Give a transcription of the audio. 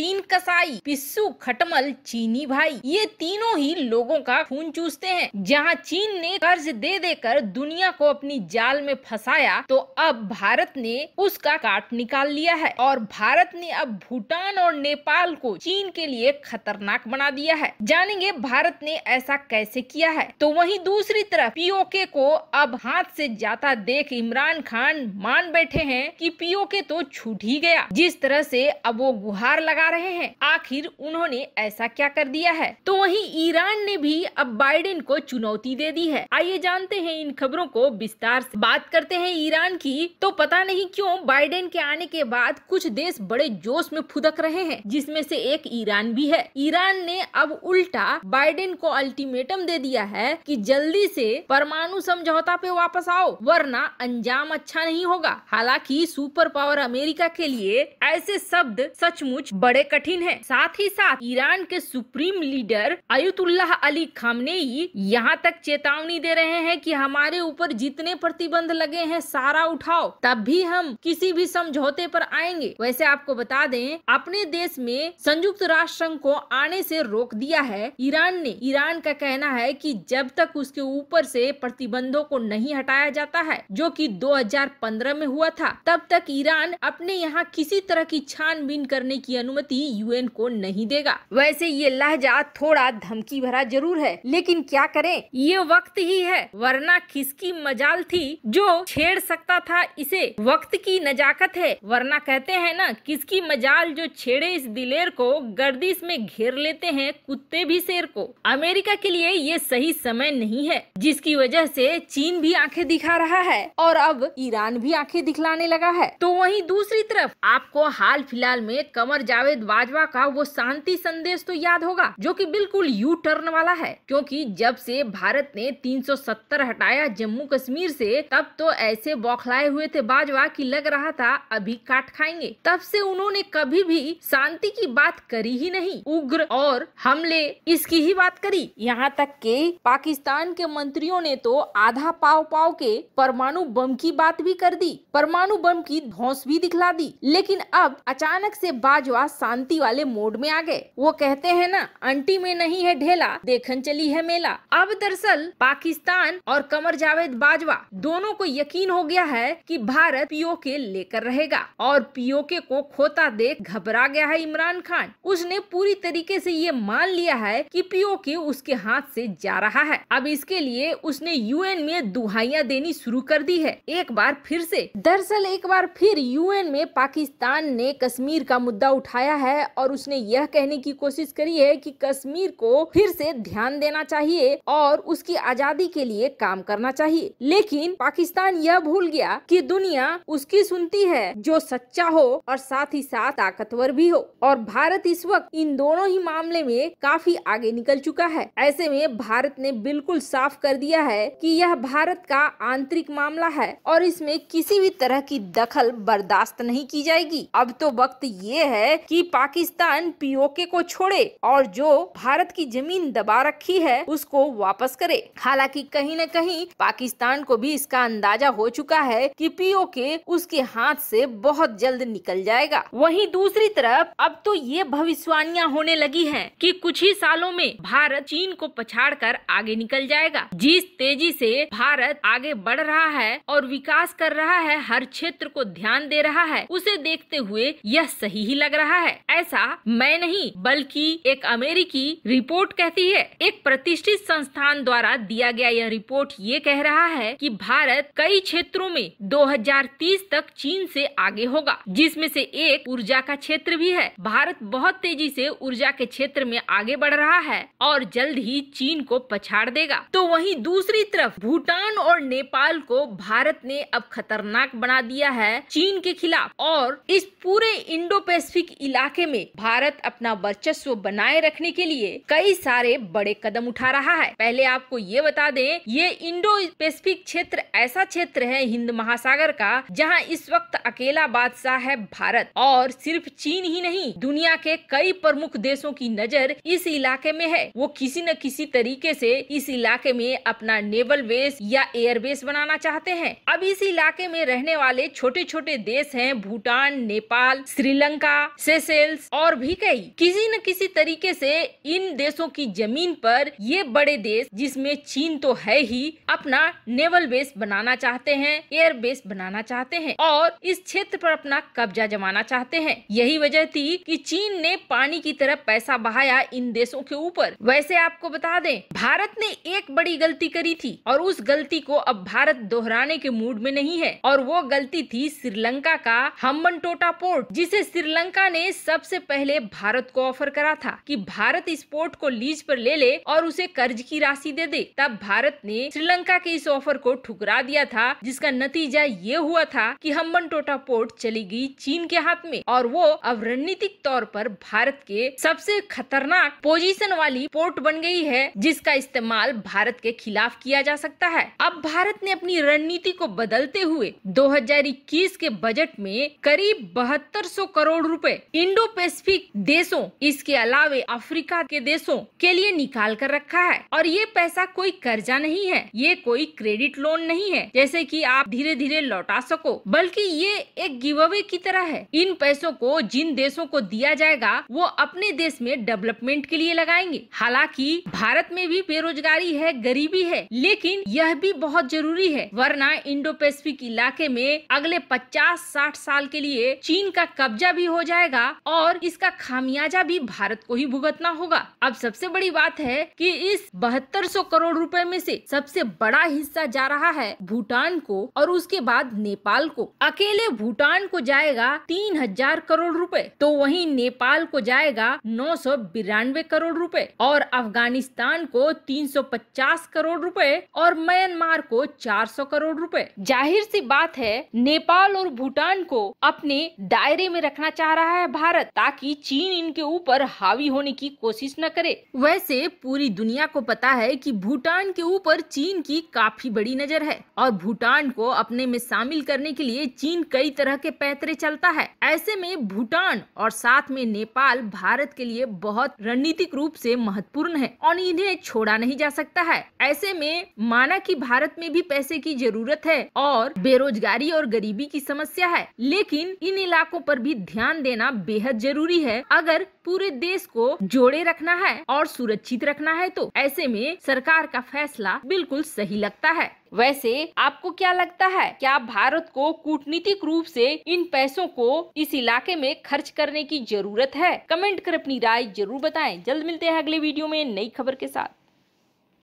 tem कसाई पिस्सू खटमल चीनी भाई ये तीनों ही लोगों का खून चूसते हैं जहां चीन ने कर्ज दे देकर दुनिया को अपनी जाल में फंसाया तो अब भारत ने उसका काट निकाल लिया है और भारत ने अब भूटान और नेपाल को चीन के लिए खतरनाक बना दिया है जानेंगे भारत ने ऐसा कैसे किया है तो वही दूसरी तरफ पीओके को अब हाथ से जाता देख इमरान खान मान बैठे हैं कि पीओके तो छूट ही गया जिस तरह से अब वो गुहार लगा रहे हैं आखिर उन्होंने ऐसा क्या कर दिया है तो वहीं ईरान ने भी अब बाइडेन को चुनौती दे दी है आइए जानते हैं इन खबरों को विस्तार से बात करते हैं ईरान की तो पता नहीं क्यों बाइडेन के आने के बाद कुछ देश बड़े जोश में फुदक रहे हैं जिसमें से एक ईरान भी है ईरान ने अब उल्टा बाइडेन को अल्टीमेटम दे दिया है कि जल्दी से परमाणु समझौता पे वापस आओ वरना अंजाम अच्छा नहीं होगा हालांकि सुपर पावर अमेरिका के लिए ऐसे शब्द सचमुच बड़े कठिन है साथ ही साथ ईरान के supreme leader Ayatollah Ali Khamenei यहाँ तक चेतावनी दे रहे हैं कि हमारे ऊपर जितने प्रतिबंध लगे हैं सारा उठाओ तब भी हम किसी भी समझौते पर आएंगे वैसे आपको बता दें अपने देश में संयुक्त राष्ट्र संघ को आने से रोक दिया है ईरान ने ईरान का कहना है कि जब तक उसके ऊपर से प्रतिबंधों को नहीं हटाया जाता है जो कि 2015 में हुआ था तब तक ईरान अपने यहाँ किसी तरह की छानबीन करने की अनुमति यूएन को नहीं देगा वैसे ये लहजा थोड़ा धमकी भरा जरूर है लेकिन क्या करें ये वक्त ही है वरना किसकी मजाल थी जो छेड़ सकता था इसे वक्त की नजाकत है वरना कहते हैं ना किसकी मजाल जो छेड़े इस दिलेर को गर्दिश में घेर लेते हैं कुत्ते भी शेर को अमेरिका के लिए ये सही समय नहीं है जिसकी वजह से चीन भी आंखें दिखा रहा है और अब ईरान भी आंखें दिखलाने लगा है तो वहीं दूसरी तरफ आपको हाल फिलहाल में कमर जावेद बाजवा का वो शांति संदेश तो याद होगा जो कि बिल्कुल यू टर्न वाला है क्योंकि जब से भारत ने 370 हटाया जम्मू कश्मीर से तब तो ऐसे बौखलाए हुए थे बाजवा कि लग रहा था अभी काट खाएंगे तब से उन्होंने कभी भी शांति की बात करी ही नहीं उग्र और हमले इसकी ही बात करी यहाँ तक के पाकिस्तान के मंत्रियों ने तो आधा पाव पाव के परमाणु बम की बात भी कर दी परमाणु बम की धौस भी दिखला दी लेकिन अब अचानक से बाजवा शांति आंटी वाले मोड में आ गए वो कहते हैं ना आंटी में नहीं है ढेला देखन चली है मेला अब दरअसल पाकिस्तान और कमर जावेद बाजवा दोनों को यकीन हो गया है कि भारत पीओके लेकर रहेगा और पीओके को खोता देख घबरा गया है इमरान खान उसने पूरी तरीके से ये मान लिया है कि पीओके उसके हाथ से जा रहा है अब इसके लिए उसने यूएन में दुहाइयां देनी शुरू कर दी है एक बार फिर से दरअसल एक बार फिर यूएन में पाकिस्तान ने कश्मीर का मुद्दा उठाया है है और उसने यह कहने की कोशिश करी है कि कश्मीर को फिर से ध्यान देना चाहिए और उसकी आजादी के लिए काम करना चाहिए लेकिन पाकिस्तान यह भूल गया कि दुनिया उसकी सुनती है जो सच्चा हो और साथ ही साथ ताकतवर भी हो और भारत इस वक्त इन दोनों ही मामले में काफी आगे निकल चुका है ऐसे में भारत ने बिल्कुल साफ कर दिया है कि यह भारत का आंतरिक मामला है और इसमें किसी भी तरह की दखल बर्दाश्त नहीं की जाएगी अब तो वक्त ये है कि पाकिस्तान पाकिस्तान पीओके को छोड़े और जो भारत की जमीन दबा रखी है उसको वापस करे हालांकि कहीं न कहीं पाकिस्तान को भी इसका अंदाजा हो चुका है कि पीओके उसके हाथ से बहुत जल्द निकल जाएगा वहीं दूसरी तरफ अब तो ये भविष्यवाणिया होने लगी है कि कुछ ही सालों में भारत चीन को पछाड़ कर आगे निकल जाएगा जिस तेजी से भारत आगे बढ़ रहा है और विकास कर रहा है हर क्षेत्र को ध्यान दे रहा है उसे देखते हुए यह सही ही लग रहा है ऐसा मैं नहीं बल्कि एक अमेरिकी रिपोर्ट कहती है एक प्रतिष्ठित संस्थान द्वारा दिया गया यह रिपोर्ट ये कह रहा है कि भारत कई क्षेत्रों में 2030 तक चीन से आगे होगा जिसमें से एक ऊर्जा का क्षेत्र भी है भारत बहुत तेजी से ऊर्जा के क्षेत्र में आगे बढ़ रहा है और जल्द ही चीन को पछाड़ देगा तो वहीं दूसरी तरफ भूटान और नेपाल को भारत ने अब खतरनाक बना दिया है चीन के खिलाफ और इस पूरे इंडो पैसिफिक इलाके इलाके में भारत अपना वर्चस्व बनाए रखने के लिए कई सारे बड़े कदम उठा रहा है पहले आपको ये बता दें ये इंडो पैसिफिक क्षेत्र ऐसा क्षेत्र है हिंद महासागर का जहां इस वक्त अकेला बादशाह है भारत और सिर्फ चीन ही नहीं दुनिया के कई प्रमुख देशों की नजर इस इलाके में है वो किसी न किसी तरीके से इस इलाके में अपना नेवल बेस या एयर बेस बनाना चाहते हैं अब इस इलाके में रहने वाले छोटे छोटे देश हैं भूटान नेपाल श्रीलंका सेसेल वेल्स और भी कई किसी न किसी तरीके से इन देशों की जमीन पर ये बड़े देश जिसमें चीन तो है ही अपना नेवल बेस बनाना चाहते हैं एयर बेस बनाना चाहते हैं और इस क्षेत्र पर अपना कब्जा जमाना चाहते हैं यही वजह थी कि चीन ने पानी की तरह पैसा बहाया इन देशों के ऊपर वैसे आपको बता दें भारत ने एक बड़ी गलती करी थी और उस गलती को अब भारत दोहराने के मूड में नहीं है और वो गलती थी श्रीलंका का हम्बन टोटा पोर्ट जिसे श्रीलंका ने सब सबसे पहले भारत को ऑफर करा था कि भारत इस पोर्ट को लीज पर ले ले और उसे कर्ज की राशि दे दे तब भारत ने श्रीलंका के इस ऑफर को ठुकरा दिया था जिसका नतीजा ये हुआ था कि हम्बन टोटा पोर्ट चली गई चीन के हाथ में और वो अब रणनीतिक तौर पर भारत के सबसे खतरनाक पोजीशन वाली पोर्ट बन गई है जिसका इस्तेमाल भारत के खिलाफ किया जा सकता है अब भारत ने अपनी रणनीति को बदलते हुए दो के बजट में करीब बहत्तर करोड़ रूपए इंडो पैसिफिक देशों इसके अलावे अफ्रीका के देशों के लिए निकाल कर रखा है और ये पैसा कोई कर्जा नहीं है ये कोई क्रेडिट लोन नहीं है जैसे कि आप धीरे धीरे लौटा सको बल्कि ये एक गिव अवे की तरह है इन पैसों को जिन देशों को दिया जाएगा वो अपने देश में डेवलपमेंट के लिए लगाएंगे हालाँकि भारत में भी बेरोजगारी है गरीबी है लेकिन यह भी बहुत जरूरी है वरना इंडो पैसिफिक इलाके में अगले पचास साठ साल के लिए चीन का कब्जा भी हो जाएगा और और इसका खामियाजा भी भारत को ही भुगतना होगा अब सबसे बड़ी बात है कि इस बहत्तर करोड़ रुपए में से सबसे बड़ा हिस्सा जा रहा है भूटान को और उसके बाद नेपाल को अकेले भूटान को जाएगा तीन हजार करोड़ रुपए तो वहीं नेपाल को जाएगा नौ सौ बिरानवे करोड़ रुपए और अफगानिस्तान को तीन सौ पचास करोड़ रुपए और म्यांमार को चार सौ करोड़ रुपए जाहिर सी बात है नेपाल और भूटान को अपने दायरे में रखना चाह रहा है भारत ताकि चीन इनके ऊपर हावी होने की कोशिश न करे वैसे पूरी दुनिया को पता है कि भूटान के ऊपर चीन की काफी बड़ी नजर है और भूटान को अपने में शामिल करने के लिए चीन कई तरह के पैतरे चलता है ऐसे में भूटान और साथ में नेपाल भारत के लिए बहुत रणनीतिक रूप से महत्वपूर्ण है और इन्हें छोड़ा नहीं जा सकता है ऐसे में माना की भारत में भी पैसे की जरूरत है और बेरोजगारी और गरीबी की समस्या है लेकिन इन इलाकों पर भी ध्यान देना बेहद जरूरी है अगर पूरे देश को जोड़े रखना है और सुरक्षित रखना है तो ऐसे में सरकार का फैसला बिल्कुल सही लगता है वैसे आपको क्या लगता है क्या भारत को कूटनीतिक रूप से इन पैसों को इस इलाके में खर्च करने की जरूरत है कमेंट कर अपनी राय जरूर बताएं जल्द मिलते हैं अगले वीडियो में नई खबर के साथ